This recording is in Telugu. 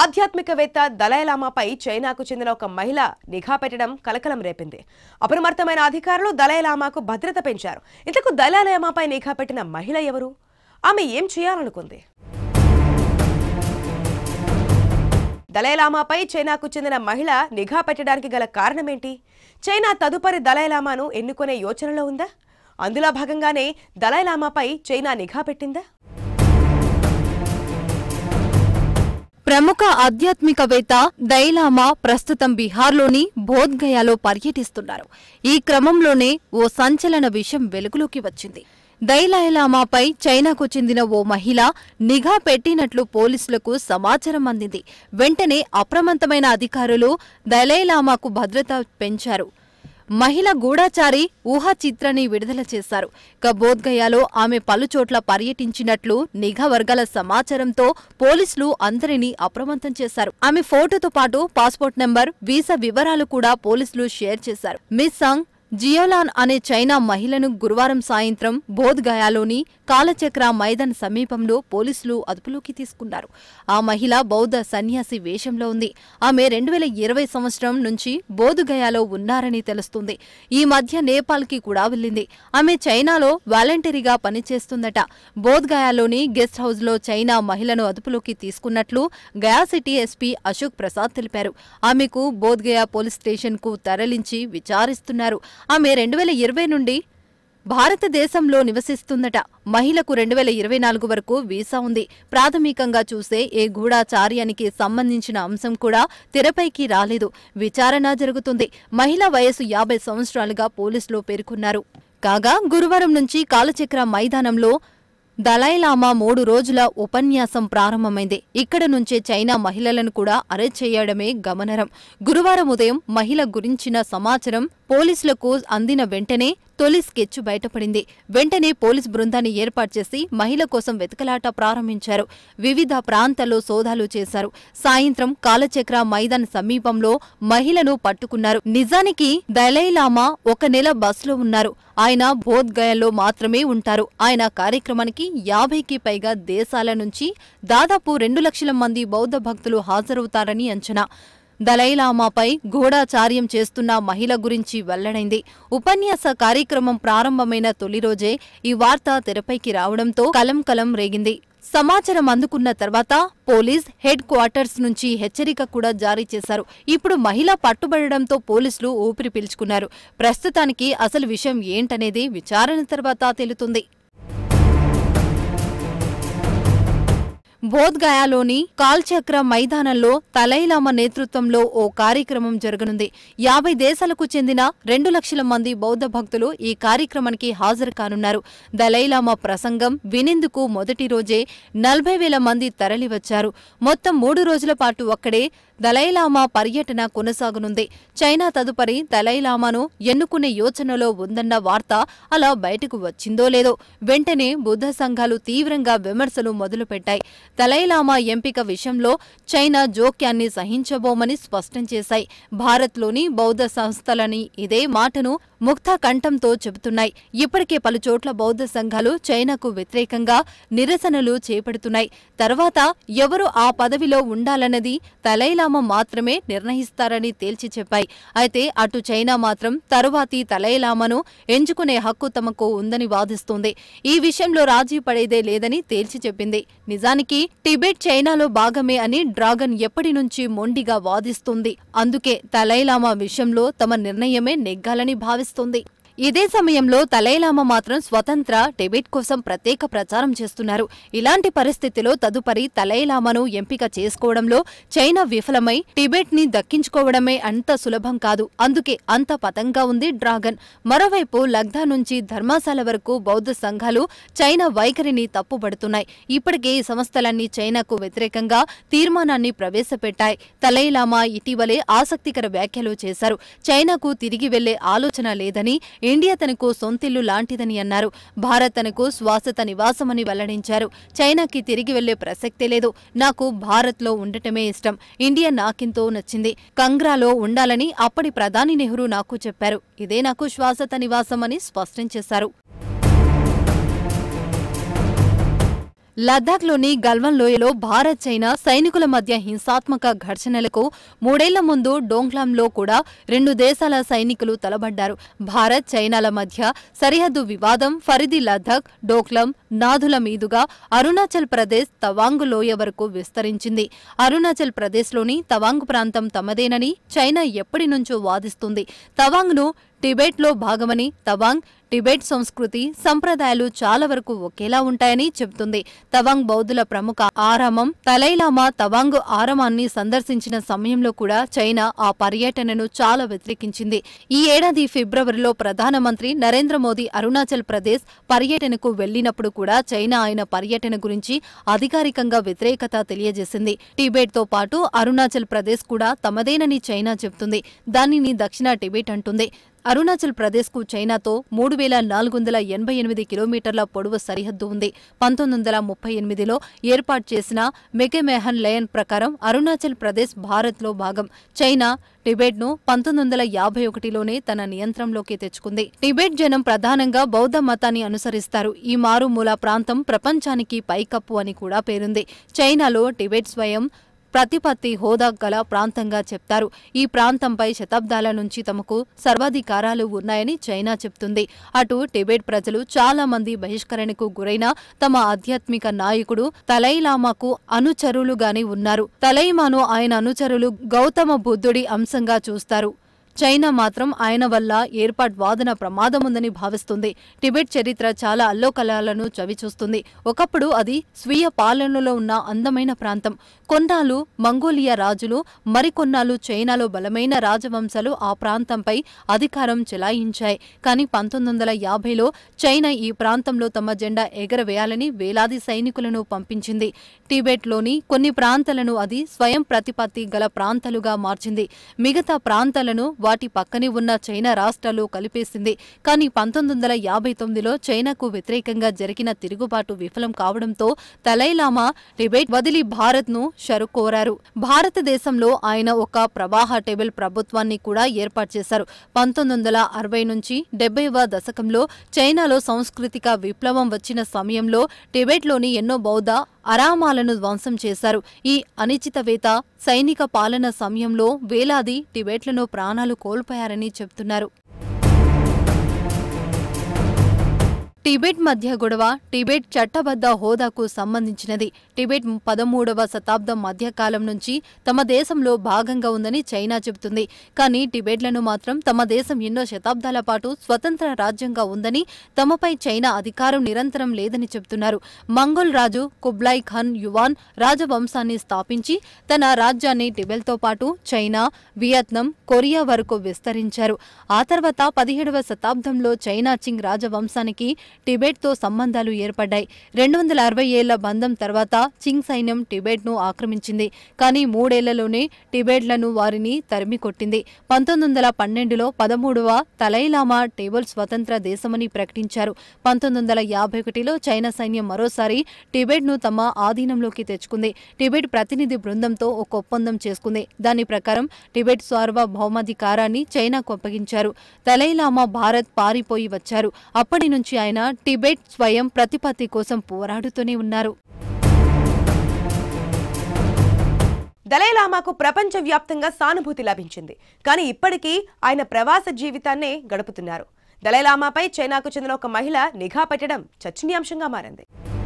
ఆధ్యాత్మికవేత్త దలైలామాపై చైనాకు చెందిన ఒక మహిళ నిఘా పెట్టడం కలకలం రేపింది అప్రమత్తమైన అధికారులు దలైలామాకు భద్రత పెంచారు ఇంతకు దలైలామాపై నిఘా పెట్టిన మహిళ ఎవరు ఆమె ఏం చేయాలనుకుంది దలైలామాపై చైనాకు చెందిన మహిళ నిఘా పెట్టడానికి గల కారణమేంటి చైనా తదుపరి దలైలామాను ఎన్నుకునే యోచనలో ఉందా అందులో భాగంగానే దలైలామాపై చైనా నిఘా పెట్టిందా ప్రముఖ ఆధ్యాత్మికవేత్త దైలామా ప్రస్తుతం బీహార్లోని బోధ్గయాలో పర్యటిస్తున్నారు ఈ క్రమంలోనే ఓ సంచలన విషయం వెలుగులోకి వచ్చింది దైలాయలామాపై చైనాకు చెందిన ఓ మహిళ నిఘా పెట్టినట్లు పోలీసులకు సమాచారం అందింది వెంటనే అప్రమత్తమైన అధికారులు దలైలామాకు భద్రత పెంచారు మహిళ ఊహా చిత్రాన్ని విడుదల చేశారు ఇక ఆమె పలుచోట్ల పర్యటించినట్లు నిఘా వర్గాల సమాచారంతో పోలీసులు అందరినీ అప్రమత్తం చేశారు ఆమె ఫోటోతో పాటు పాస్పోర్ట్ నెంబర్ వీసా వివరాలు కూడా పోలీసులు షేర్ చేశారు మిస్ సాంగ్ జియోలాన్ అనే చైనా మహిళను గురువారం సాయంత్రం బోధ్గయాలోని కాలచక్ర మైదాన్ సమీపంలో పోలీసులు అదుపులోకి తీసుకున్నారు ఆ మహిళ బౌద్ధ సన్యాసి వేషంలో ఉంది ఆమె రెండు వేల ఇరవై సంవత్సరం నుంచి బోధ్గయాలో ఉన్నారని తెలుస్తుంది ఈ మధ్య నేపాల్కి కూడా వెళ్ళింది ఆమె చైనాలో వాలంటరీగా పనిచేస్తుందట బోధ్గయాలోని గెస్ట్ హౌస్లో చైనా మహిళను అదుపులోకి తీసుకున్నట్లు గయా సిటీ ఎస్పీ అశోక్ ప్రసాద్ తెలిపారు ఆమెకు బోధ్గయా పోలీస్ స్టేషన్కు తరలించి విచారిస్తున్నారు ఆమె రెండు వేల ఇరవై నుండి భారతదేశంలో నివసిస్తుందట మహిళకు రెండు వేల ఇరవై నాలుగు వరకు వీసా ఉంది ప్రాథమికంగా చూసే ఏ గూఢాచార్యానికి సంబంధించిన అంశం కూడా తెరపైకి రాలేదు విచారణ జరుగుతుంది మహిళ వయసు యాభై సంవత్సరాలుగా పోలీసులు పేర్కొన్నారు కాగా గురువారం నుంచి కాలచక్ర మైదానంలో దలైలామా మూడు రోజుల ఉపన్యాసం ప్రారంభమైంది ఇక్కడ నుంచే చైనా మహిళలను కూడా అరెస్ట్ చేయడమే గమనరం గురువారం ఉదయం మహిళ గురించిన సమాచారం పోలీసులకు అందిన వెంటనే తొలి స్కెచ్ బయటపడింది వెంటనే పోలీస్ బృందాన్ని ఏర్పాటు చేసి మహిళ కోసం వెతకలాట ప్రారంభించారు వివిధ ప్రాంతాల్లో సోదాలు చేశారు సాయంత్రం కాలచక్ర మైదాన్ సమీపంలో మహిళను పట్టుకున్నారు నిజానికి దలైలామా ఒక నెల బస్సులో ఉన్నారు ఆయన గయల్లో మాత్రమే ఉంటారు ఆయన కార్యక్రమానికి యాభైకి పైగా దేశాల నుంచి దాదాపు రెండు లక్షల మంది బౌద్ధ భక్తులు హాజరవుతారని అంచనా దలైలామాపై గూఢాచార్యం చేస్తున్న మహిళ గురించి వెల్లడైంది ఉపన్యాస కార్యక్రమం ప్రారంభమైన తొలి రోజే ఈ వార్త తెరపైకి రావడంతో కలం కలం రేగింది సమాచారం అందుకున్న తర్వాత పోలీస్ హెడ్ క్వార్టర్స్ నుంచి హెచ్చరిక కూడా జారీ చేశారు ఇప్పుడు మహిళ పట్టుబడడంతో పోలీసులు ఊపిరి పీల్చుకున్నారు ప్రస్తుతానికి అసలు విషయం ఏంటనేది విచారణ తర్వాత తెలుతుంది బోధ్గయాలోని కాల్చక్ర మైదానంలో తలైలామ నేతృత్వంలో ఓ కార్యక్రమం జరగనుంది యాభై దేశాలకు చెందిన రెండు లక్షల మంది బౌద్ధ భక్తులు ఈ కార్యక్రమానికి హాజరు కానున్నారు దలైలామ ప్రసంగం వినేందుకు మొదటి రోజే నలభై వేల మంది తరలివచ్చారు మొత్తం మూడు రోజుల పాటు అక్కడే దలైలామా పర్యటన కొనసాగనుంది చైనా తదుపరి దలైలామాను ఎన్నుకునే యోచనలో ఉందన్న వార్త అలా బయటకు వచ్చిందో లేదో వెంటనే బుద్ధ సంఘాలు తీవ్రంగా విమర్శలు మొదలుపెట్టాయి దలైలామా ఎంపిక విషయంలో చైనా జోక్యాన్ని సహించబోమని స్పష్టం చేశాయి భారత్లోని బౌద్ధ సంస్థలని ఇదే మాటను ముక్త కంఠంతో చెబుతున్నాయి ఇప్పటికే పలుచోట్ల బౌద్ధ సంఘాలు చైనాకు వ్యతిరేకంగా నిరసనలు చేపడుతున్నాయి తర్వాత ఎవరు ఆ పదవిలో ఉండాలన్నది తలైలామా పుల్వామా మాత్రమే నిర్ణయిస్తారని తేల్చి చెప్పాయి అయితే అటు చైనా మాత్రం తరువాతి తలైలామను ఎంచుకునే హక్కు తమకు ఉందని వాదిస్తుంది ఈ విషయంలో రాజీ పడేదే లేదని తేల్చి చెప్పింది నిజానికి టిబెట్ చైనాలో భాగమే అని డ్రాగన్ ఎప్పటి నుంచి మొండిగా వాదిస్తుంది అందుకే తలైలామా విషయంలో తమ నిర్ణయమే నెగ్గాలని భావిస్తుంది ఇదే సమయంలో తలైలామా మాత్రం స్వతంత్ర డెబిట్ కోసం ప్రత్యేక ప్రచారం చేస్తున్నారు ఇలాంటి పరిస్థితిలో తదుపరి తలైలామాను ఎంపిక చేసుకోవడంలో చైనా విఫలమై టిబెట్ ని దక్కించుకోవడమే అంత సులభం కాదు అందుకే అంత పతంగా ఉంది డ్రాగన్ మరోవైపు లగ్దా నుంచి ధర్మాశాల వరకు బౌద్ధ సంఘాలు చైనా వైఖరిని తప్పుబడుతున్నాయి ఇప్పటికే ఈ సంస్థలన్నీ చైనాకు వ్యతిరేకంగా తీర్మానాన్ని ప్రవేశపెట్టాయి తలైలామా ఇటీవలే ఆసక్తికర వ్యాఖ్యలు చేశారు చైనాకు తిరిగి వెళ్లే ఆలోచన లేదని ఇండియా తనకు సొంతిల్లు లాంటిదని అన్నారు భారత్ తనకు శ్వాసత నివాసమని వెల్లడించారు చైనాకి తిరిగి వెళ్లే ప్రసక్తే లేదు నాకు భారత్లో ఉండటమే ఇష్టం ఇండియా నాకింతో నచ్చింది కంగ్రాలో ఉండాలని అప్పటి ప్రధాని నెహ్రూ నాకు చెప్పారు ఇదే నాకు శ్వాసత నివాసం అని స్పష్టం చేశారు లద్దాఖ్లోని గల్వన్ లోయలో భారత్ చైనా సైనికుల మధ్య హింసాత్మక ఘర్షణలకు మూడేళ్ల ముందు డోంగ్లాంలో కూడా రెండు దేశాల సైనికులు తలబడ్డారు భారత్ చైనాల మధ్య సరిహద్దు వివాదం ఫరిది లద్దాఖ్ డోక్లం నాథుల మీదుగా అరుణాచల్ ప్రదేశ్ తవాంగ్ లోయ వరకు విస్తరించింది అరుణాచల్ ప్రదేశ్లోని తవాంగ్ ప్రాంతం తమదేనని చైనా ఎప్పటి నుంచో వాదిస్తుంది తవాంగ్ను టిబెట్లో భాగమని తవాంగ్ టిబెట్ సంస్కృతి సంప్రదాయాలు చాలా వరకు ఒకేలా ఉంటాయని చెబుతుంది తవాంగ్ బౌద్ధుల ప్రముఖ ఆరామం తలైలామా తవాంగ్ ఆరామాన్ని సందర్శించిన సమయంలో కూడా చైనా ఆ పర్యటనను చాలా వ్యతిరేకించింది ఈ ఏడాది ఫిబ్రవరిలో ప్రధానమంత్రి నరేంద్ర మోదీ అరుణాచల్ ప్రదేశ్ పర్యటనకు వెళ్లినప్పుడు కూడా చైనా ఆయన పర్యటన గురించి అధికారికంగా వ్యతిరేకత తెలియజేసింది టిబెట్తో పాటు అరుణాచల్ ప్రదేశ్ కూడా తమదేనని చైనా చెబుతుంది దానిని దక్షిణ టిబెట్ అంటుంది అరుణాచల్ ప్రదేశ్కు చైనాతో మూడు వేల నాలుగు వందల ఎనభై ఎనిమిది కిలోమీటర్ల పొడవు సరిహద్దు ఉంది పంతొమ్మిది వందల ముప్పై ఎనిమిదిలో ఏర్పాటు చేసిన మెకెమెహన్ లయన్ ప్రకారం అరుణాచల్ ప్రదేశ్ భారత్లో భాగం చైనా టిబెట్ను పంతొమ్మిది వందల యాభై ఒకటిలోనే తన నియంత్రణలోకి తెచ్చుకుంది టిబెట్ జనం ప్రధానంగా బౌద్ధ మతాన్ని అనుసరిస్తారు ఈ మారుమూల ప్రాంతం ప్రపంచానికి పైకప్పు అని కూడా పేరుంది చైనాలో టిబెట్ స్వయం ప్రతిపత్తి హోదా గల ప్రాంతంగా చెప్తారు ఈ ప్రాంతంపై శతాబ్దాల నుంచి తమకు సర్వాధికారాలు ఉన్నాయని చైనా చెప్తుంది అటు టిబెట్ ప్రజలు చాలా మంది బహిష్కరణకు గురైన తమ ఆధ్యాత్మిక నాయకుడు తలైలామాకు అనుచరులుగానే ఉన్నారు తలైమాను ఆయన అనుచరులు గౌతమ బుద్ధుడి అంశంగా చూస్తారు చైనా మాత్రం ఆయన వల్ల ఏర్పాటు వాదన ప్రమాదముందని భావిస్తుంది టిబెట్ చరిత్ర చాలా అల్లోకలాలను చవిచూస్తుంది ఒకప్పుడు అది స్వీయ పాలనలో ఉన్న అందమైన ప్రాంతం కొన్నాళ్ళు మంగోలియా రాజులు మరికొన్నాళ్ళు చైనాలో బలమైన రాజవంశాలు ఆ ప్రాంతంపై అధికారం చెలాయించాయి కానీ పంతొమ్మిది వందల యాభైలో చైనా ఈ ప్రాంతంలో తమ జెండా ఎగరవేయాలని వేలాది సైనికులను పంపించింది టిబెట్లోని కొన్ని ప్రాంతాలను అది స్వయం ప్రతిపత్తి గల ప్రాంతాలుగా మార్చింది మిగతా ప్రాంతాలను వాటి పక్కనే ఉన్న చైనా రాష్ట్రాలు కలిపేసింది కానీ పంతొమ్మిది వందల యాభై తొమ్మిదిలో చైనాకు వ్యతిరేకంగా జరిగిన తిరుగుబాటు విఫలం కావడంతో తలైలామా టిబెట్ వదిలి భారత్ను కోరారు భారతదేశంలో ఆయన ఒక ప్రవాహ టేబుల్ ప్రభుత్వాన్ని కూడా ఏర్పాటు చేశారు పంతొమ్మిది వందల అరవై నుంచి డెబ్బైవ దశకంలో చైనాలో సాంస్కృతిక విప్లవం వచ్చిన సమయంలో టిబెట్లోని ఎన్నో బౌద్ధ అరామాలను ధ్వంసం చేశారు ఈ అనిచితవేత సైనిక పాలన సమయంలో వేలాది టిబెట్లను ప్రాణాలు ప్రాణాలు కోల్పోయారని చెబుతున్నారు టిబెట్ మధ్య గొడవ టిబెట్ చట్టబద్ధ హోదాకు సంబంధించినది టిబెట్ పదమూడవ శతాబ్దం మధ్యకాలం నుంచి తమ దేశంలో భాగంగా ఉందని చైనా చెబుతుంది కానీ టిబెట్లను మాత్రం తమ దేశం ఎన్నో శతాబ్దాల పాటు స్వతంత్ర రాజ్యంగా ఉందని తమపై చైనా అధికారం నిరంతరం లేదని చెబుతున్నారు మంగోల్ రాజు కుబ్లాయ్ ఖాన్ యువాన్ రాజవంశాన్ని స్థాపించి తన రాజ్యాన్ని టిబెట్తో పాటు చైనా వియత్నాం కొరియా వరకు విస్తరించారు ఆ తర్వాత పదిహేడవ శతాబ్దంలో చైనా చింగ్ రాజవంశానికి టిబెట్తో సంబంధాలు ఏర్పడ్డాయి రెండు వందల అరవై ఏళ్ల బంధం తర్వాత చింగ్ సైన్యం టిబెట్ను ఆక్రమించింది కానీ మూడేళ్లలోనే టిబెట్లను వారిని తరిమికొట్టింది పంతొమ్మిది వందల పన్నెండులో పదమూడవ తలైలామా టేబుల్ స్వతంత్ర దేశమని ప్రకటించారు పంతొమ్మిది వందల యాభై ఒకటిలో చైనా సైన్యం మరోసారి టిబెట్ను తమ ఆధీనంలోకి తెచ్చుకుంది టిబెట్ ప్రతినిధి బృందంతో ఒక ఒప్పందం చేసుకుంది దాని ప్రకారం టిబెట్ సార్వభౌమాధికారాన్ని చైనాకు అప్పగించారు తలైలామా భారత్ పారిపోయి వచ్చారు అప్పటి నుంచి ఆయన చైనా టిబెట్ స్వయం ప్రతిపత్తి కోసం పోరాడుతూనే ఉన్నారు దలైలామాకు వ్యాప్తంగా సానుభూతి లభించింది కానీ ఇప్పటికీ ఆయన ప్రవాస జీవితాన్నే గడుపుతున్నారు దలైలామాపై చైనాకు చెందిన ఒక మహిళ నిఘా పెట్టడం చర్చనీయాంశంగా మారింది